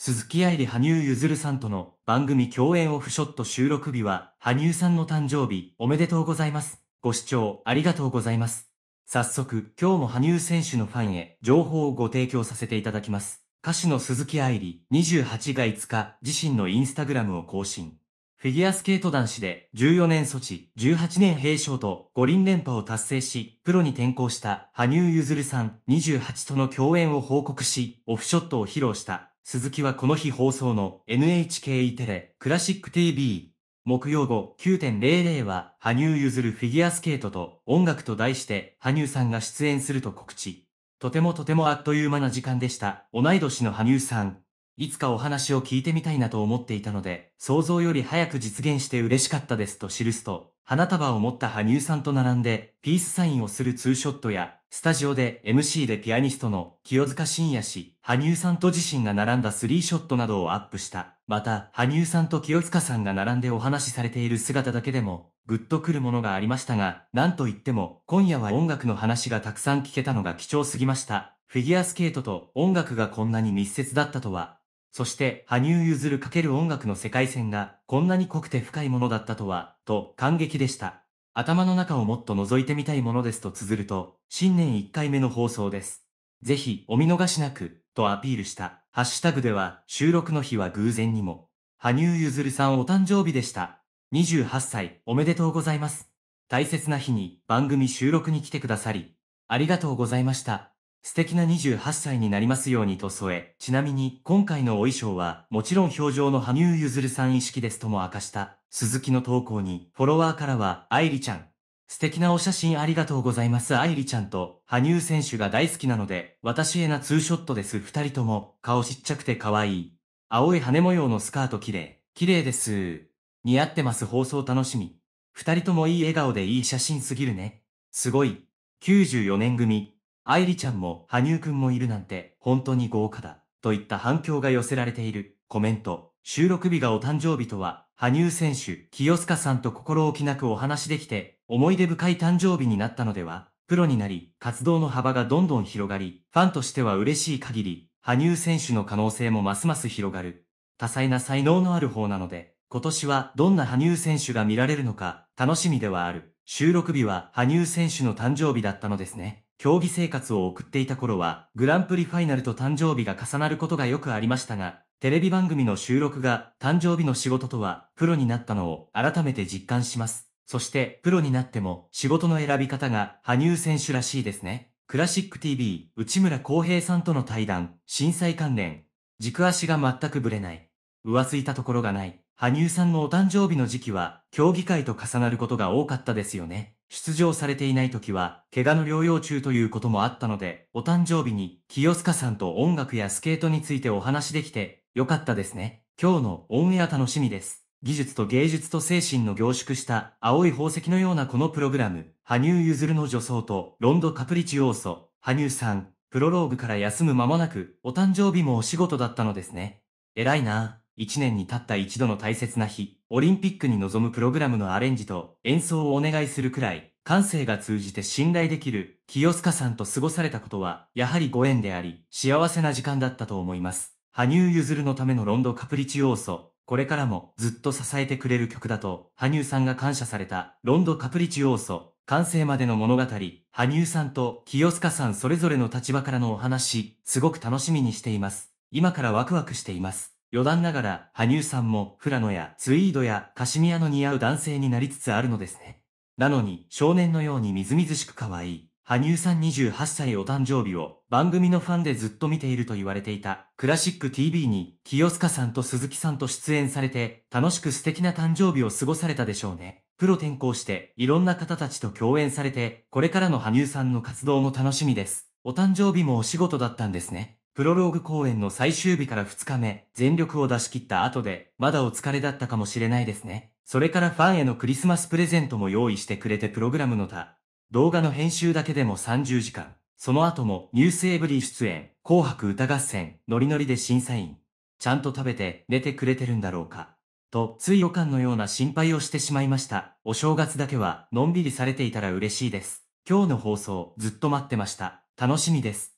鈴木愛理羽生結弦さんとの番組共演オフショット収録日は、羽生さんの誕生日、おめでとうございます。ご視聴ありがとうございます。早速、今日も羽生選手のファンへ情報をご提供させていただきます。歌手の鈴木愛理28が5日、自身のインスタグラムを更新。フィギュアスケート男子で14年措置、18年平昌と五輪連覇を達成し、プロに転向した羽生結弦さん28との共演を報告し、オフショットを披露した。鈴木はこの日放送の NHK テレクラシック TV 木曜後9.00は羽生結弦フィギュアスケートと音楽と題して羽生さんが出演すると告知。とてもとてもあっという間な時間でした。同い年の羽生さん。いつかお話を聞いてみたいなと思っていたので、想像より早く実現して嬉しかったですと記すと、花束を持った羽生さんと並んでピースサインをするツーショットや、スタジオで MC でピアニストの清塚信也氏、羽生さんと自身が並んだスリーショットなどをアップした。また、羽生さんと清塚さんが並んでお話しされている姿だけでも、ぐっとくるものがありましたが、なんといっても、今夜は音楽の話がたくさん聞けたのが貴重すぎました。フィギュアスケートと音楽がこんなに密接だったとは、そして、羽生かけ×音楽の世界線が、こんなに濃くて深いものだったとは、と、感激でした。頭の中をもっと覗いてみたいものですと綴ると、新年1回目の放送です。ぜひ、お見逃しなく、とアピールした。ハッシュタグでは、収録の日は偶然にも、羽生譲るさんお誕生日でした。28歳、おめでとうございます。大切な日に、番組収録に来てくださり、ありがとうございました。素敵な28歳になりますようにと添え、ちなみに今回のお衣装はもちろん表情の羽生結弦さん意識ですとも明かした鈴木の投稿にフォロワーからは愛理ちゃん。素敵なお写真ありがとうございます愛理ちゃんと羽生選手が大好きなので私へなツーショットです二人とも顔ちっちゃくて可愛い。青い羽模様のスカート綺麗。綺麗です。似合ってます放送楽しみ。二人ともいい笑顔でいい写真すぎるね。すごい。94年組、愛理ちゃんも羽生くんもいるなんて本当に豪華だ、といった反響が寄せられている。コメント、収録日がお誕生日とは、羽生選手、清塚さんと心置きなくお話できて、思い出深い誕生日になったのでは、プロになり、活動の幅がどんどん広がり、ファンとしては嬉しい限り、羽生選手の可能性もますます広がる。多彩な才能のある方なので、今年はどんな羽生選手が見られるのか、楽しみではある。収録日は羽生選手の誕生日だったのですね。競技生活を送っていた頃は、グランプリファイナルと誕生日が重なることがよくありましたが、テレビ番組の収録が誕生日の仕事とは、プロになったのを改めて実感します。そして、プロになっても仕事の選び方が羽生選手らしいですね。クラシック TV、内村航平さんとの対談、震災関連、軸足が全くぶれない。浮ついたところがない。羽生さんのお誕生日の時期は、競技会と重なることが多かったですよね。出場されていない時は、怪我の療養中ということもあったので、お誕生日に、清塚さんと音楽やスケートについてお話できて、よかったですね。今日のオンエア楽しみです。技術と芸術と精神の凝縮した青い宝石のようなこのプログラム、羽生結弦の女装とロンドカプリチオーソ、羽生さん、プロローグから休む間もなく、お誕生日もお仕事だったのですね。偉いな一年にたった一度の大切な日、オリンピックに臨むプログラムのアレンジと演奏をお願いするくらい、感性が通じて信頼できる、清塚さんと過ごされたことは、やはりご縁であり、幸せな時間だったと思います。羽生結弦のためのロンドカプリチ要素、これからもずっと支えてくれる曲だと、羽生さんが感謝された、ロンドカプリチ要素、完成までの物語、羽生さんと清塚さんそれぞれの立場からのお話、すごく楽しみにしています。今からワクワクしています。余談ながら、羽生さんも、フラノや、ツイードや、カシミアの似合う男性になりつつあるのですね。なのに、少年のようにみずみずしく可愛い、羽生さん28歳お誕生日を、番組のファンでずっと見ていると言われていた、クラシック TV に、清塚さんと鈴木さんと出演されて、楽しく素敵な誕生日を過ごされたでしょうね。プロ転校して、いろんな方たちと共演されて、これからの羽生さんの活動も楽しみです。お誕生日もお仕事だったんですね。プロローグ公演の最終日から2日目、全力を出し切った後で、まだお疲れだったかもしれないですね。それからファンへのクリスマスプレゼントも用意してくれてプログラムの他、動画の編集だけでも30時間。その後もニュースエブリー出演、紅白歌合戦、ノリノリで審査員。ちゃんと食べて寝てくれてるんだろうか。と、つい予感のような心配をしてしまいました。お正月だけは、のんびりされていたら嬉しいです。今日の放送、ずっと待ってました。楽しみです。